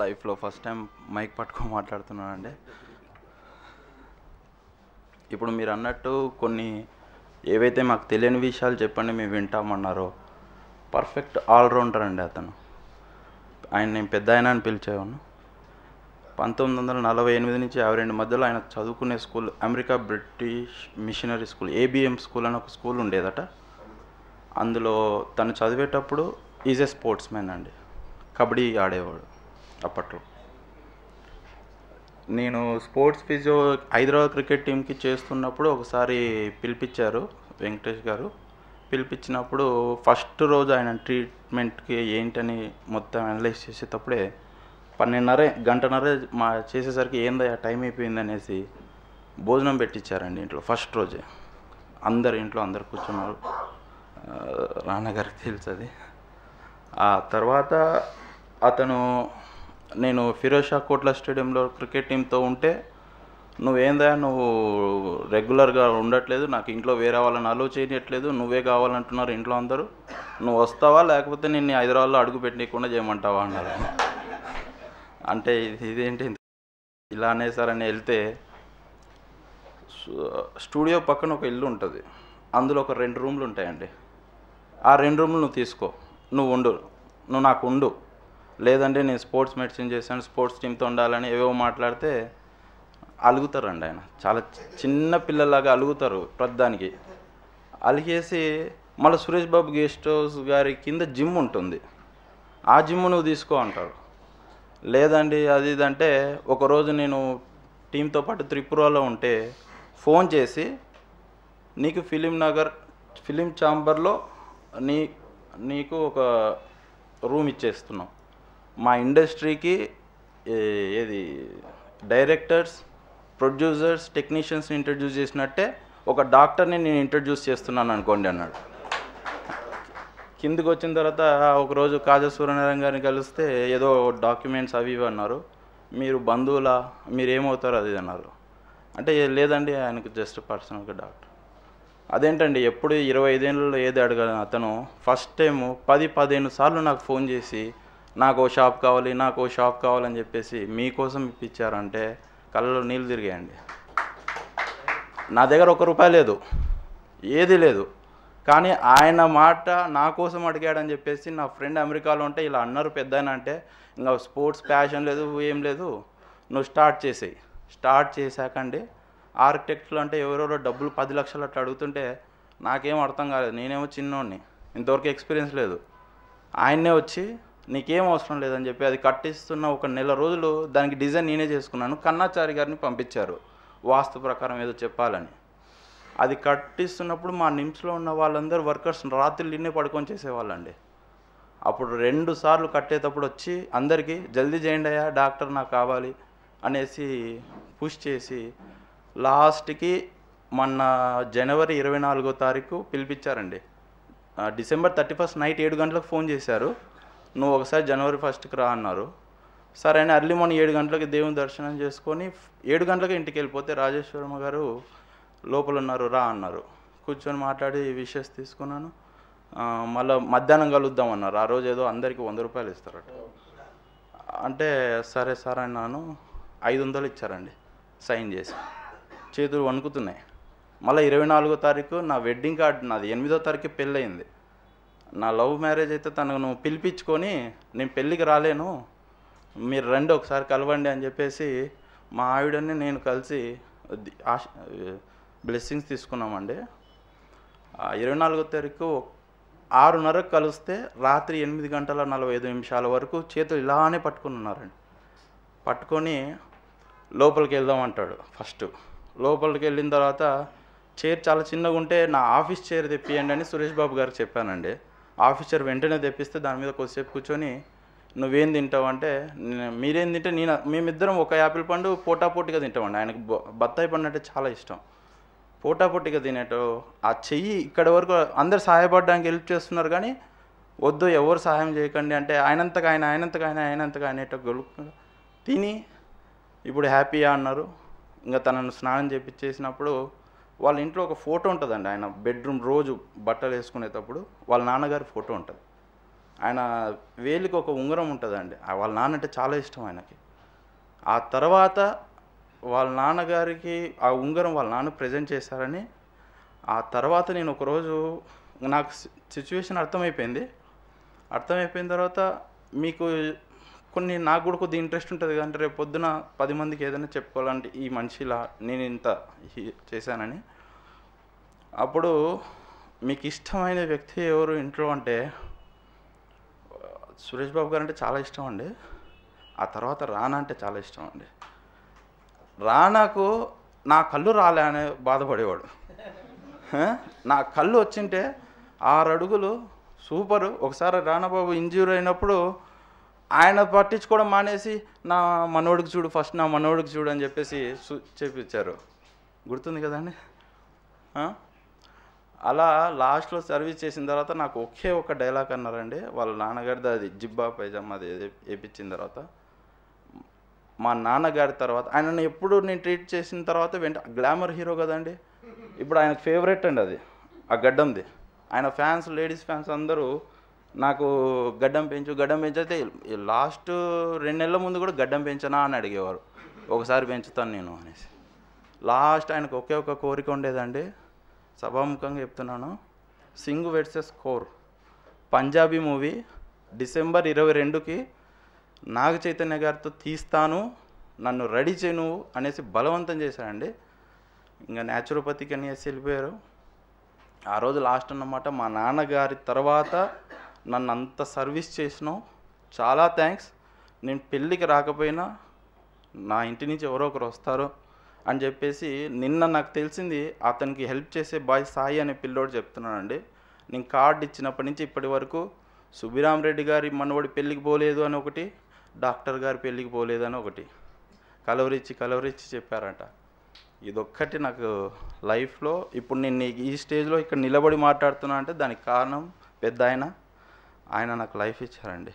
లైఫ్లో first time mic పట్టుకొని మాట్లాడుతున్నానండి ఇప్పుడు మీరు అన్నట్టు కొన్ని ఏవైతే మాకు తెలియని విషయాలు చెప్పండి మేము వింటామన్నారో పర్ఫెక్ట్ ఆల్రౌండర్ అండి అతను ఆయన నేను పెద్ద ఆయన అని పిలిచేవాను పంతొమ్మిది వందల నలభై ఎనిమిది నుంచి యాభై రెండు మధ్యలో ఆయన చదువుకునే school America British missionary school ABM school అని ఒక స్కూల్ ఉండేదట అందులో తను చదివేటప్పుడు ఈజ్ ఏ స్పోర్ట్స్ మ్యాన్ అండి కబడ్డీ ఆడేవాడు అప్పట్లో నేను స్పోర్ట్స్ ఫిజియో హైదరాబాద్ క్రికెట్ టీంకి చేస్తున్నప్పుడు ఒకసారి పిలిపించారు వెంకటేష్ గారు పిలిపించినప్పుడు ఫస్ట్ రోజు ఆయన ట్రీట్మెంట్కి ఏంటని మొత్తం అనలైజ్ చేసేటప్పుడే పన్నెండున్నర గంటన్నర మా చేసేసరికి ఏందా టైం అయిపోయింది అనేసి భోజనం పెట్టించారండి ఇంట్లో ఫస్ట్ రోజే అందరు ఇంట్లో అందరు కూర్చున్నారు రాణగారికి తెలుసు అది ఆ తర్వాత అతను నేను ఫిరోజ్ షా కోట్లా స్టేడియంలో క్రికెట్ టీంతో ఉంటే నువ్వేందా నువ్వు రెగ్యులర్గా ఉండట్లేదు నాకు ఇంట్లో వేరే వాళ్ళని అలో చేయట్లేదు నువ్వే కావాలంటున్నారు ఇంట్లో అందరూ నువ్వు వస్తావా లేకపోతే నేను హైదరాబాద్లో అడుగు పెట్టనీయకుండా చేయమంటావా అన్నారు అంటే ఇదేంటి ఇలా అనేసారని వెళ్తే స్టూడియో పక్కన ఒక ఇల్లు ఉంటుంది అందులో ఒక రెండు రూమ్లు ఉంటాయండి ఆ రెండు రూమ్లు నువ్వు తీసుకో నువ్వు ఉండు నువ్వు నాకు ఉండు లేదంటే నేను స్పోర్ట్స్ మెడిసిన్ చేశాను స్పోర్ట్స్ టీమ్తో ఉండాలని ఏవేవో మాట్లాడితే అలుగుతారండి ఆయన చాలా చిన్న పిల్లలాగా అలుగుతారు ప్రతిదానికి అలిగేసి మళ్ళీ సురేష్ బాబు గెస్ట్ హౌస్ గారి కింద జిమ్ ఉంటుంది ఆ జిమ్ నువ్వు తీసుకో అంటారు లేదండి అది ఇదంటే ఒకరోజు నేను టీంతో పాటు త్రిపురలో ఉంటే ఫోన్ చేసి నీకు ఫిలిం నగర్ ఫిలిం ఛాంబర్లో నీ నీకు ఒక రూమ్ ఇచ్చేస్తున్నాం మా ఇండస్ట్రీకి ఏది డైరెక్టర్స్ ప్రొడ్యూసర్స్ టెక్నీషియన్స్ని ఇంట్రడ్యూస్ చేసినట్టే ఒక డాక్టర్ని నేను ఇంట్రడ్యూస్ చేస్తున్నాను అనుకోండి అన్నాడు కిందికి వచ్చిన తర్వాత ఒకరోజు కాజా సూర్యనారాయణ గారిని కలిస్తే ఏదో డాక్యుమెంట్స్ అవి ఇవి అన్నారు మీరు బంధువులా మీరు ఏమవుతారు అది అన్నారు అంటే లేదండి ఆయనకు జస్ట్ పర్సనల్గా డాక్టర్ అదేంటండి ఎప్పుడు ఇరవై ఐదేళ్ళలో ఏది అడగను అతను ఫస్ట్ టైము పది పదిహేను సార్లు నాకు ఫోన్ చేసి నాకు ఓ షాప్ కావాలి నాకు ఓ షాప్ కావాలని చెప్పేసి మీకోసం ఇప్పించారంటే కళ్ళలో నీళ్ళు తిరిగాయండి నా దగ్గర ఒక రూపాయి లేదు ఏది లేదు కానీ ఆయన మాట నా కోసం అడిగాడని చెప్పేసి నా ఫ్రెండ్ అమెరికాలో ఉంటే ఇలా అన్నారు పెద్ద అంటే ఇంకా స్పోర్ట్స్ ప్యాషన్ లేదు ఏం లేదు నువ్వు స్టార్ట్ చేసేయి స్టార్ట్ చేశాకండి ఆర్కిటెక్ట్లు అంటే ఎవరెవరో డబ్బులు పది లక్షలు అట్లా అడుగుతుంటే నాకేం అర్థం కాలేదు నేనేమో చిన్నోడిని ఇంతవరకు ఎక్స్పీరియన్స్ లేదు ఆయన్నే వచ్చి నీకేం అవసరం లేదని చెప్పి అది కట్టిస్తున్న ఒక నెల రోజులు దానికి డిజైన్ నేనే చేసుకున్నాను కన్నాచారి గారిని పంపించారు వాస్తు ప్రకారం ఏదో చెప్పాలని అది కట్టిస్తున్నప్పుడు మా నిమ్స్లో ఉన్న వాళ్ళందరూ వర్కర్స్ నిన్నే పడుకొని చేసేవాళ్ళండి అప్పుడు రెండు సార్లు కట్టేటప్పుడు వచ్చి అందరికీ జల్దీ చేయండి అయ్యా డాక్టర్ నాకు కావాలి అనేసి పుష్ చేసి లాస్ట్కి మొన్న జనవరి ఇరవై నాలుగో తారీఖు పిలిపించారండి డిసెంబర్ థర్టీ ఫస్ట్ నైట్ ఏడు గంటలకు ఫోన్ చేశారు నువ్వు ఒకసారి జనవరి ఫస్ట్కి రా అన్నారు సరే అని అర్లీ మార్నింగ్ ఏడు గంటలకి దేవుని దర్శనం చేసుకొని ఏడు గంటలకి ఇంటికి వెళ్ళిపోతే రాజేశ్వరమ్మ గారు లోపల ఉన్నారు రా అన్నారు కూర్చొని మాట్లాడి విషెస్ తీసుకున్నాను మళ్ళా మధ్యాహ్నం కలుద్దాం అన్నారు ఆ రోజు ఏదో అందరికీ వంద రూపాయలు ఇస్తారట అంటే సరే సరే అన్నాను ఐదు వందలు ఇచ్చారండి సైన్ చేసి చేతులు వణుకుతున్నాయి మళ్ళీ ఇరవై నాలుగో తారీఖు నా వెడ్డింగ్ కార్డు నాది ఎనిమిదో తారీఖు పెళ్ళయింది నా లవ్ మ్యారేజ్ అయితే తనను పిలిపించుకొని నేను పెళ్ళికి రాలేను మీరు రండి ఒకసారి కలవండి అని చెప్పేసి మా ఆవిడని నేను కలిసి బ్లెస్సింగ్స్ తీసుకున్నామండి ఇరవై నాలుగో తారీఖు ఆరున్నరకు కలిస్తే రాత్రి ఎనిమిది గంటల నలభై ఐదు నిమిషాల వరకు చేతులు ఇలానే పట్టుకుని ఉన్నారండి పట్టుకొని లోపలికి వెళ్దాం అంటాడు ఫస్ట్ లోపలికి వెళ్ళిన తర్వాత చైర్ చాలా చిన్నగా ఉంటే నా ఆఫీస్ చైర్ తెప్పియండి అని సురేష్ బాబు గారికి చెప్పానండి ఆఫీసర్ వెంటనే తెప్పిస్తే దాని మీద కొద్దిసేపు కూర్చొని నువ్వేం తింటావు అంటే మీరేం తింటే నేను మేమిద్దరం ఒక యాపిల్ పండు పోటాపోటీగా తింటామండి ఆయనకు బత్తాయి పండు అంటే చాలా ఇష్టం పోటాపోటీగా తినేటో ఆ చెయ్యి ఇక్కడ వరకు అందరు సహాయపడడానికి హెల్ప్ చేస్తున్నారు కానీ వద్దు ఎవరు సహాయం చేయకండి అంటే ఆయనంతగా ఆయన ఆయనంతగా ఆయన ఆయనంతగా ఆయనేటో గొలుపు తిని ఇప్పుడు హ్యాపీయా అన్నారు ఇంకా తనను స్నానం చేపించేసినప్పుడు వాళ్ళ ఇంట్లో ఒక ఫోటో ఉంటుందండి ఆయన బెడ్రూమ్ రోజు బట్టలు వేసుకునేటప్పుడు వాళ్ళ నాన్నగారి ఫోటో ఉంటుంది ఆయన వేలికి ఒక ఉంగరం ఉంటుందండి వాళ్ళ నాన్న అంటే చాలా ఇష్టం ఆయనకి ఆ తర్వాత వాళ్ళ నాన్నగారికి ఆ ఉంగరం వాళ్ళ నాన్న ప్రజెంట్ చేశారని ఆ తర్వాత నేను ఒకరోజు నాకు సిచ్యువేషన్ అర్థమైపోయింది అర్థమైపోయిన తర్వాత మీకు కొన్ని నాకు కూడా కొద్దిగా ఇంట్రెస్ట్ ఉంటుంది కదంటే రేపు పొద్దున పది మందికి ఏదైనా చెప్పుకోవాలంటే ఈ మనిషిలా నేను ఇంత చేశానని అప్పుడు మీకు ఇష్టమైన వ్యక్తి ఎవరు ఇంట్లో అంటే సురేష్ బాబు గారు అంటే చాలా ఇష్టం అండి ఆ తర్వాత రానా అంటే చాలా ఇష్టం అండి రానాకు నా కళ్ళు రాలే అని బాధపడేవాడు నా కళ్ళు వచ్చింటే ఆరు అడుగులు సూపరు ఒకసారి బాబు ఇంజ్యూర్ అయినప్పుడు ఆయన పట్టించుకోవడం మానేసి నా మనోడికి చూడు ఫస్ట్ నా మనోడికి చూడు అని చెప్పేసి చెప్పించారు గుర్తుంది కదండి అలా లాస్ట్లో సర్వీస్ చేసిన తర్వాత నాకు ఒకే ఒక డైలాగ్ అన్నారండి వాళ్ళ నాన్నగారిది అది జిబ్బా పైజామా అది వేపించిన తర్వాత మా నాన్నగారి తర్వాత ఆయనను ఎప్పుడు నేను ట్రీట్ చేసిన తర్వాత వెంట గ్లామర్ హీరో కదండి ఇప్పుడు ఆయనకు ఫేవరెట్ అండి అది ఆ గడ్డంది ఆయన ఫ్యాన్స్ లేడీస్ ఫ్యాన్స్ అందరూ నాకు గడ్డం పెంచు గడ్డం పెంచితే లాస్ట్ రెండు నెలల ముందు కూడా గడ్డం పెంచనా అని అడిగేవారు ఒకసారి పెంచుతాను నేను అనేసి లాస్ట్ ఆయనకు ఒకే ఒక కోరిక ఉండేదండి సభాముఖంగా చెప్తున్నాను Singh versus Kaur Punjabi movie December ఇరవై రెండుకి నాగ చైతన్య గారితో తీస్తాను నన్ను రెడీ చేయను అనేసి బలవంతం చేశాడండి ఇంకా న్యాచురోపతికి అనేసి వెళ్ళిపోయారు ఆ రోజు లాస్ట్ అన్నమాట మా నాన్నగారి తర్వాత నన్ను అంత సర్వీస్ చేసినావు చాలా థ్యాంక్స్ నేను పెళ్ళికి రాకపోయినా నా ఇంటి నుంచి ఎవరో ఒకరు వస్తారు అని చెప్పేసి నిన్న నాకు తెలిసింది అతనికి హెల్ప్ చేసే బాయ్ సాయి అనే పిల్లోడు చెప్తున్నానండి నేను కార్డు ఇచ్చినప్పటి నుంచి ఇప్పటి వరకు సుబిరామ్ రెడ్డి గారి మనవడి పెళ్ళికి పోలేదు అని ఒకటి డాక్టర్ గారి పెళ్ళికి పోలేదు అని ఒకటి కలవరిచ్చి కలవరిచ్చి చెప్పారంట ఇదొక్కటి నాకు లైఫ్లో ఇప్పుడు నేను ఈ స్టేజ్లో ఇక్కడ నిలబడి మాట్లాడుతున్నా అంటే దానికి కారణం పెద్ద ఆయన ఆయన నాకు లైఫ్ ఇచ్చారండి